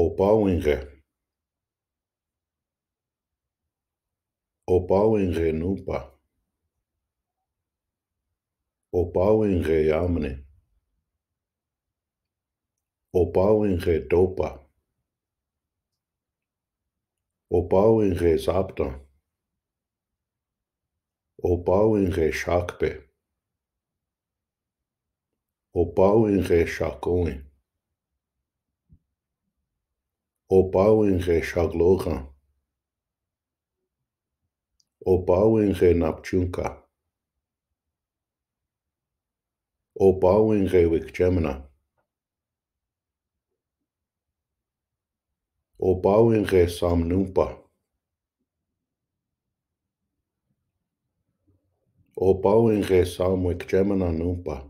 Ou pau em ré. o pau em ré nupa. o pau em ré amne. o pau em ré topa. o pau em ré sapta. o pau em ré chakpe. o pau em ré chacone. opau in ge shagloha, opau in ge napchunka, opau in ge wikchemna, opau in ge samnumpa, opau in ge samwikchemna numpa. Opau in ge